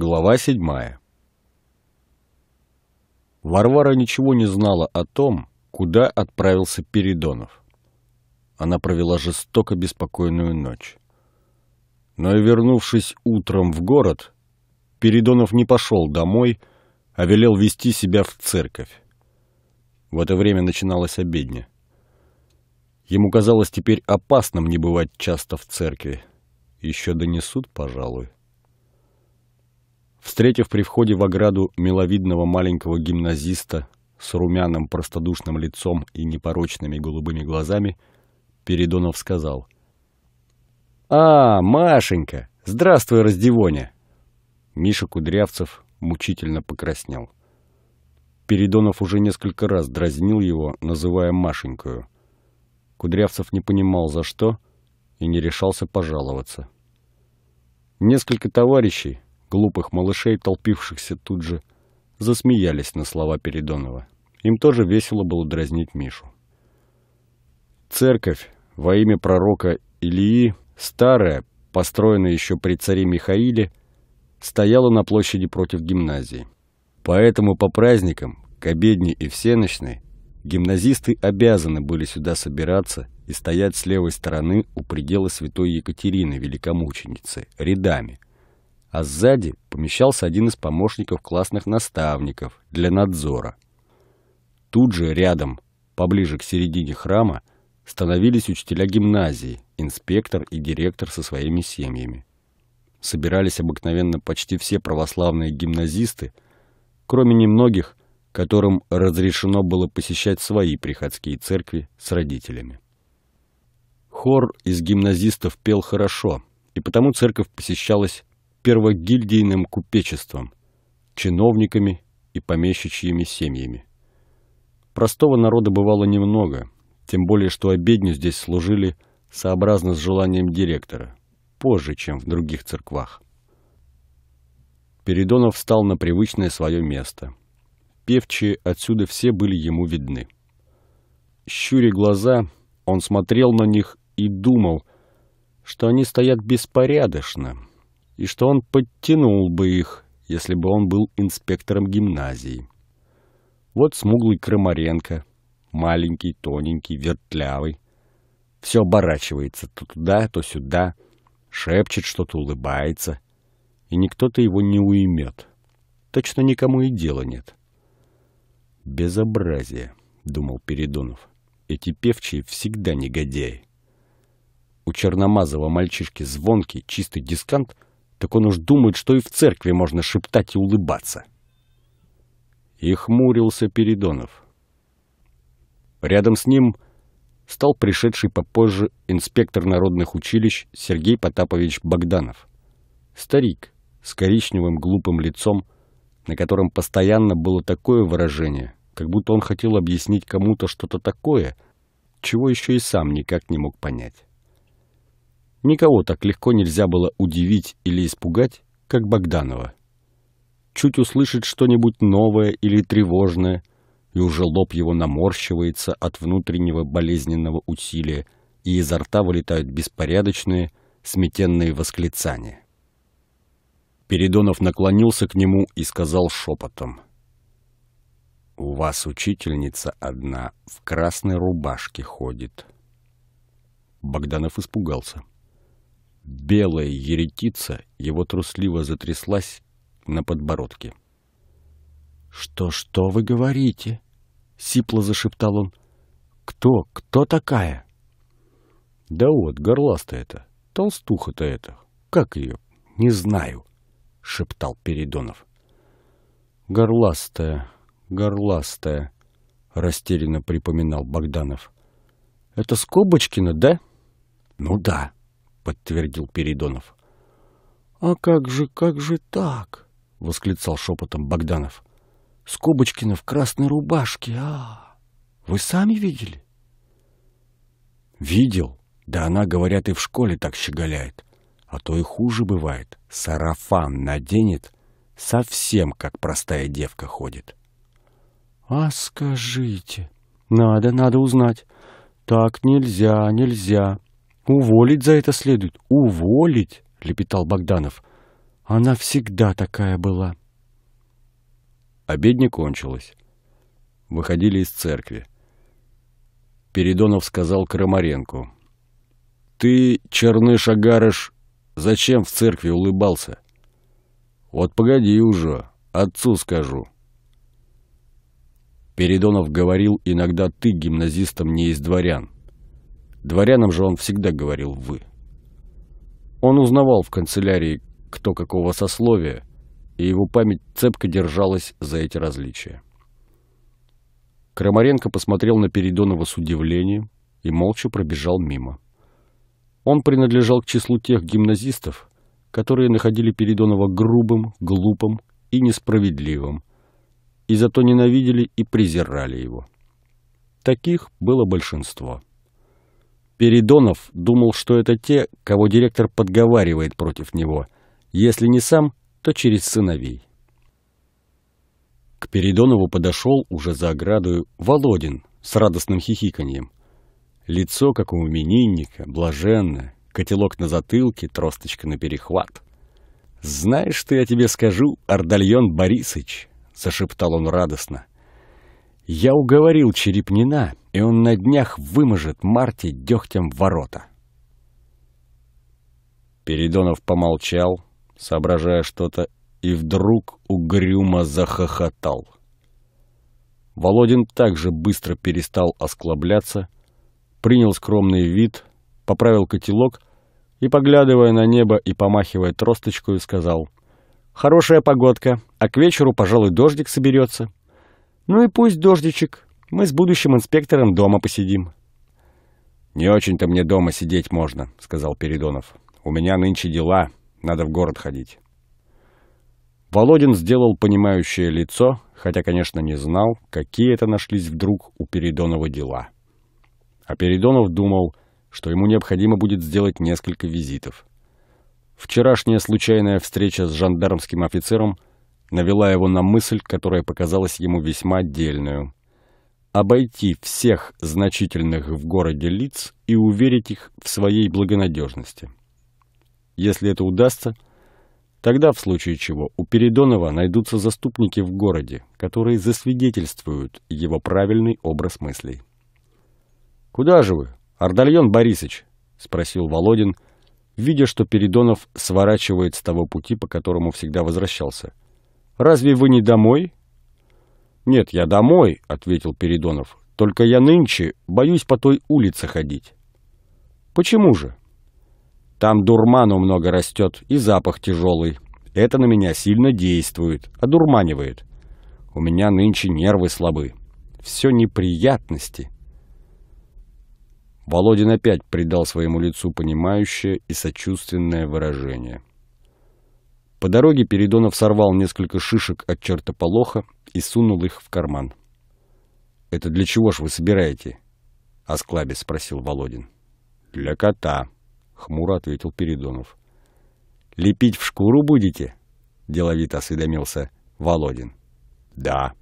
Глава седьмая. Варвара ничего не знала о том, куда отправился Передонов. Она провела жестоко беспокойную ночь. Но, и вернувшись утром в город, Передонов не пошел домой, а велел вести себя в церковь. В это время начиналась обедня. Ему казалось теперь опасным не бывать часто в церкви. Еще донесут, пожалуй. Встретив при входе в ограду миловидного маленького гимназиста с румяным простодушным лицом и непорочными голубыми глазами, Передонов сказал. «А, Машенька! Здравствуй, раздевоня!» Миша Кудрявцев мучительно покраснел. Передонов уже несколько раз дразнил его, называя Машенькую. Кудрявцев не понимал, за что, и не решался пожаловаться. Несколько товарищей, глупых малышей, толпившихся тут же, засмеялись на слова Передонова. Им тоже весело было дразнить Мишу. Церковь во имя пророка Илии, старая, построенная еще при царе Михаиле, стояла на площади против гимназии. Поэтому по праздникам, к обедне и всеночной, гимназисты обязаны были сюда собираться и стоять с левой стороны у предела святой Екатерины Великомученицы, рядами – а сзади помещался один из помощников классных наставников для надзора. Тут же рядом, поближе к середине храма, становились учителя гимназии, инспектор и директор со своими семьями. Собирались обыкновенно почти все православные гимназисты, кроме немногих, которым разрешено было посещать свои приходские церкви с родителями. Хор из гимназистов пел хорошо, и потому церковь посещалась первогильдийным купечеством, чиновниками и помещичьими семьями. Простого народа бывало немного, тем более что обедню здесь служили сообразно с желанием директора, позже, чем в других церквах. Передонов встал на привычное свое место. Певчие отсюда все были ему видны. Щуря глаза, он смотрел на них и думал, что они стоят беспорядочно, и что он подтянул бы их, если бы он был инспектором гимназии. Вот смуглый Крамаренко, маленький, тоненький, вертлявый. Все оборачивается то туда, то сюда, шепчет что-то, улыбается. И никто-то его не уймет. Точно никому и дела нет. «Безобразие», — думал Передонов. «Эти певчие всегда негодяи». У черномазого мальчишки звонкий, чистый дискант — так он уж думает, что и в церкви можно шептать и улыбаться. И хмурился Передонов. Рядом с ним стал пришедший попозже инспектор народных училищ Сергей Потапович Богданов. Старик с коричневым глупым лицом, на котором постоянно было такое выражение, как будто он хотел объяснить кому-то что-то такое, чего еще и сам никак не мог понять. Никого так легко нельзя было удивить или испугать, как Богданова. Чуть услышит что-нибудь новое или тревожное, и уже лоб его наморщивается от внутреннего болезненного усилия, и изо рта вылетают беспорядочные, сметенные восклицания. Передонов наклонился к нему и сказал шепотом. «У вас учительница одна в красной рубашке ходит». Богданов испугался. Белая еретица его трусливо затряслась на подбородке. «Что-что вы говорите?» — сипло зашептал он. «Кто? Кто такая?» «Да вот, горласта это, толстуха-то это. Как ее? Не знаю», — шептал Передонов. «Горластая, горластая», — растерянно припоминал Богданов. «Это Скобочкина, да?» «Ну да», подтвердил Передонов. «А как же, как же так?» — восклицал шепотом Богданов. «Скобочкина в красной рубашке, а! Вы сами видели?» «Видел. Да она, говорят, и в школе так щеголяет. А то и хуже бывает. Сарафан наденет, совсем как простая девка ходит». «А скажите, надо, надо узнать. Так нельзя, нельзя. «Уволить за это следует. Уволить!» — лепетал Богданов. «Она всегда такая была». Обедня кончилась. Выходили из церкви. Передонов сказал Крамаренко. «Ты, черныш Агарыш, зачем в церкви улыбался?» «Вот погоди уже, отцу скажу». Передонов говорил, иногда ты гимназистом не из дворян. Дворянам же он всегда говорил «вы». Он узнавал в канцелярии, кто какого сословия, и его память цепко держалась за эти различия. Крамаренко посмотрел на Передонова с удивлением и молча пробежал мимо. Он принадлежал к числу тех гимназистов, которые находили Передонова грубым, глупым и несправедливым, и зато ненавидели и презирали его. Таких было большинство. Передонов думал, что это те, кого директор подговаривает против него. Если не сам, то через сыновей. К Передонову подошел уже за оградою Володин с радостным хихиканьем. Лицо, как у именинника, блаженно, котелок на затылке, тросточка на перехват. «Знаешь, что я тебе скажу, Ордальон Борисыч?» — зашептал он радостно. — я уговорил Черепнина, и он на днях выможет Марте дегтем ворота. Передонов помолчал, соображая что-то, и вдруг угрюмо захохотал. Володин также быстро перестал осклабляться, принял скромный вид, поправил котелок и, поглядывая на небо и помахивая тросточкой, сказал «Хорошая погодка, а к вечеру, пожалуй, дождик соберется». Ну и пусть дождичек. Мы с будущим инспектором дома посидим. Не очень-то мне дома сидеть можно, сказал Передонов. У меня нынче дела, надо в город ходить. Володин сделал понимающее лицо, хотя, конечно, не знал, какие это нашлись вдруг у Передонова дела. А Передонов думал, что ему необходимо будет сделать несколько визитов. Вчерашняя случайная встреча с жандармским офицером навела его на мысль, которая показалась ему весьма отдельную. Обойти всех значительных в городе лиц и уверить их в своей благонадежности. Если это удастся, тогда, в случае чего, у Передонова найдутся заступники в городе, которые засвидетельствуют его правильный образ мыслей. «Куда же вы, Ардальон Борисович?» — спросил Володин, видя, что Передонов сворачивает с того пути, по которому всегда возвращался — Разве вы не домой? Нет, я домой, ответил Передонов. Только я нынче боюсь по той улице ходить. Почему же? Там дурману много растет и запах тяжелый. Это на меня сильно действует, одурманивает. У меня нынче нервы слабы. Все неприятности. Володин опять придал своему лицу понимающее и сочувственное выражение. По дороге Передонов сорвал несколько шишек от чертополоха и сунул их в карман. «Это для чего ж вы собираете?» — осклабе спросил Володин. «Для кота», — хмуро ответил Передонов. «Лепить в шкуру будете?» — деловито осведомился Володин. «Да».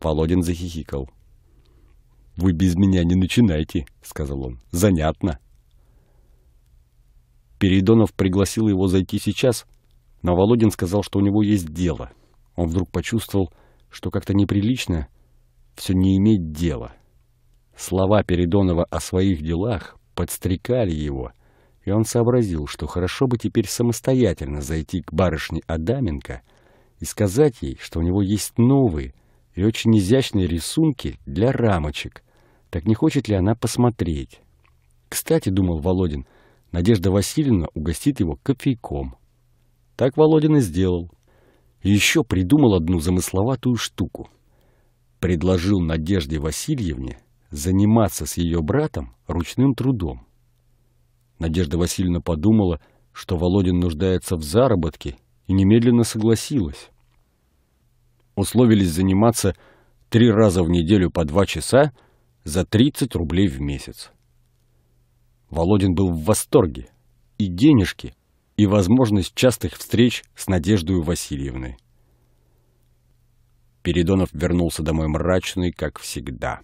Володин захихикал. «Вы без меня не начинайте», — сказал он. «Занятно». Передонов пригласил его зайти сейчас, но Володин сказал, что у него есть дело. Он вдруг почувствовал, что как-то неприлично все не иметь дела. Слова Передонова о своих делах подстрекали его, и он сообразил, что хорошо бы теперь самостоятельно зайти к барышне Адаменко и сказать ей, что у него есть новые и очень изящные рисунки для рамочек. Так не хочет ли она посмотреть? Кстати, думал Володин, Надежда Васильевна угостит его кофейком. Так Володин и сделал. еще придумал одну замысловатую штуку. Предложил Надежде Васильевне заниматься с ее братом ручным трудом. Надежда Васильевна подумала, что Володин нуждается в заработке, и немедленно согласилась. Условились заниматься три раза в неделю по два часа за 30 рублей в месяц. Володин был в восторге. И денежки, и возможность частых встреч с Надеждой Васильевной. Передонов вернулся домой мрачный, как всегда.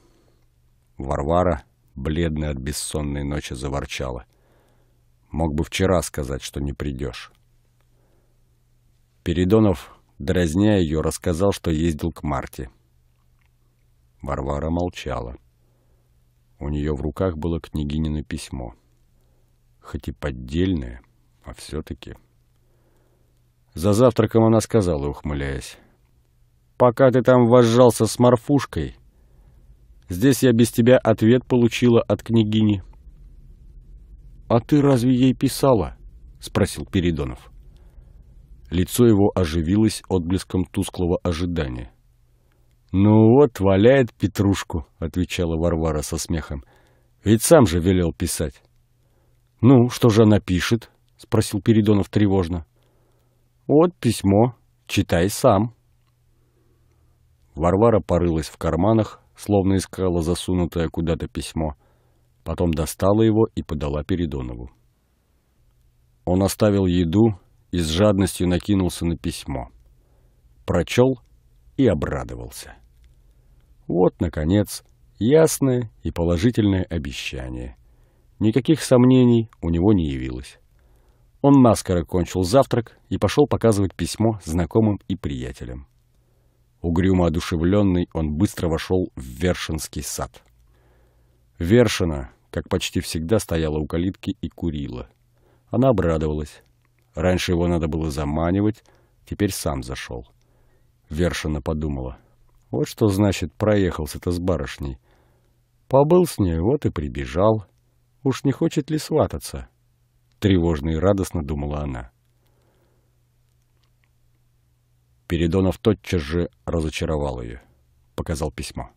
Варвара, бледная от бессонной ночи, заворчала. «Мог бы вчера сказать, что не придешь». Передонов, дразня ее, рассказал, что ездил к Марте. Варвара молчала. У нее в руках было княгинино письмо. Хоть и поддельное, а все-таки... За завтраком она сказала, ухмыляясь. «Пока ты там возжался с морфушкой, здесь я без тебя ответ получила от княгини». «А ты разве ей писала?» — спросил Передонов. Лицо его оживилось отблеском тусклого ожидания. «Ну вот, валяет петрушку», — отвечала Варвара со смехом. «Ведь сам же велел писать». «Ну, что же она пишет?» — спросил Передонов тревожно. «Вот письмо. Читай сам». Варвара порылась в карманах, словно искала засунутое куда-то письмо. Потом достала его и подала Передонову. Он оставил еду и с жадностью накинулся на письмо. Прочел и обрадовался. Вот, наконец, ясное и положительное обещание. Никаких сомнений у него не явилось. Он наскоро кончил завтрак и пошел показывать письмо знакомым и приятелям. Угрюмо одушевленный, он быстро вошел в Вершинский сад. Вершина, как почти всегда, стояла у калитки и курила. Она обрадовалась. Раньше его надо было заманивать, теперь сам зашел. Вершина подумала. Вот что значит проехался-то с барышней. Побыл с ней, вот и прибежал. Уж не хочет ли свататься? — Тревожно и радостно думала она. Передонов тотчас же разочаровал ее. Показал письмо.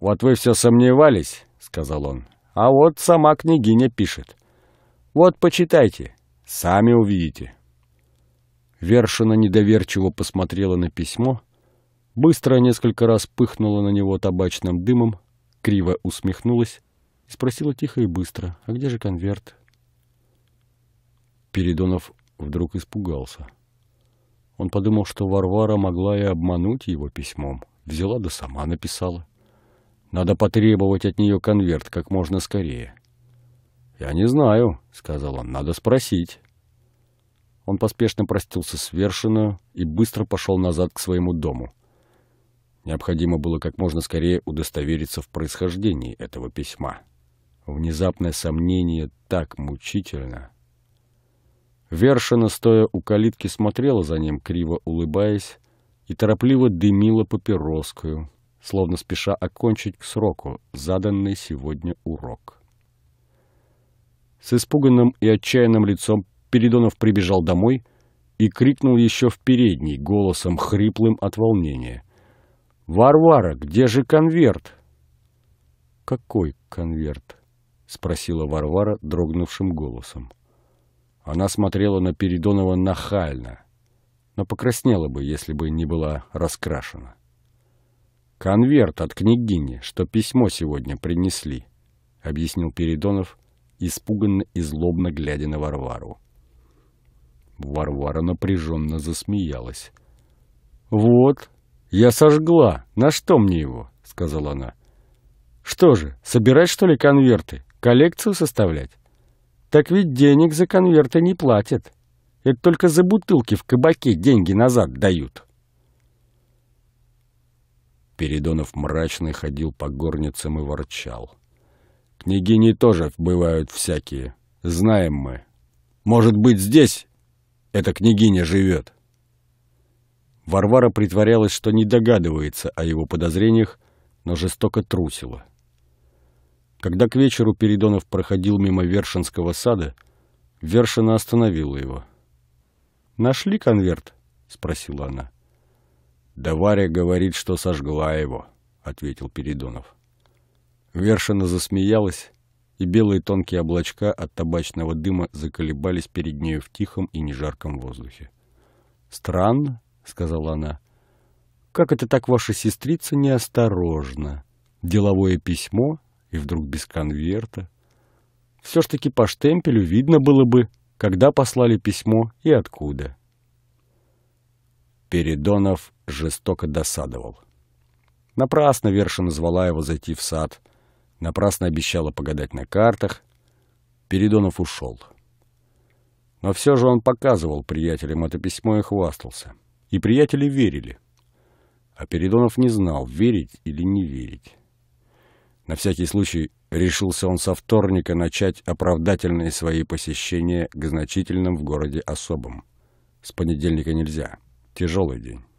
«Вот вы все сомневались», — сказал он. «А вот сама княгиня пишет. Вот почитайте, сами увидите». Вершина недоверчиво посмотрела на письмо, быстро несколько раз пыхнула на него табачным дымом, криво усмехнулась и спросила тихо и быстро, «А где же конверт?» Передонов вдруг испугался. Он подумал, что Варвара могла и обмануть его письмом. Взяла да сама написала. Надо потребовать от нее конверт как можно скорее. «Я не знаю», — сказал он, — «надо спросить». Он поспешно простился с Вершиною и быстро пошел назад к своему дому. Необходимо было как можно скорее удостовериться в происхождении этого письма. Внезапное сомнение так мучительно, Вершина, стоя у калитки, смотрела за ним, криво улыбаясь, и торопливо дымила папироскую, словно спеша окончить к сроку заданный сегодня урок. С испуганным и отчаянным лицом Передонов прибежал домой и крикнул еще в передний, голосом хриплым от волнения. «Варвара, где же конверт?» «Какой конверт?» — спросила Варвара дрогнувшим голосом. — она смотрела на Передонова нахально, но покраснела бы, если бы не была раскрашена. «Конверт от княгини, что письмо сегодня принесли», — объяснил Передонов, испуганно и злобно глядя на Варвару. Варвара напряженно засмеялась. «Вот, я сожгла. На что мне его?» — сказала она. «Что же, собирать, что ли, конверты? Коллекцию составлять?» Так ведь денег за конверты не платят. Это только за бутылки в кабаке деньги назад дают. Передонов мрачный ходил по горницам и ворчал. Княгини тоже бывают всякие. Знаем мы. Может быть, здесь эта княгиня живет. Варвара притворялась, что не догадывается о его подозрениях, но жестоко трусила. Когда к вечеру Передонов проходил мимо Вершинского сада, Вершина остановила его. «Нашли конверт?» — спросила она. «Да Варя говорит, что сожгла его», — ответил Передонов. Вершина засмеялась, и белые тонкие облачка от табачного дыма заколебались перед нею в тихом и нежарком воздухе. «Странно», — сказала она. «Как это так ваша сестрица неосторожна? Деловое письмо и вдруг без конверта. Все ж таки по штемпелю видно было бы, когда послали письмо и откуда. Передонов жестоко досадовал. Напрасно Вершина звала его зайти в сад, напрасно обещала погадать на картах. Передонов ушел. Но все же он показывал приятелям это письмо и хвастался. И приятели верили. А Передонов не знал, верить или не верить. На всякий случай решился он со вторника начать оправдательные свои посещения к значительным в городе особым. С понедельника нельзя. Тяжелый день.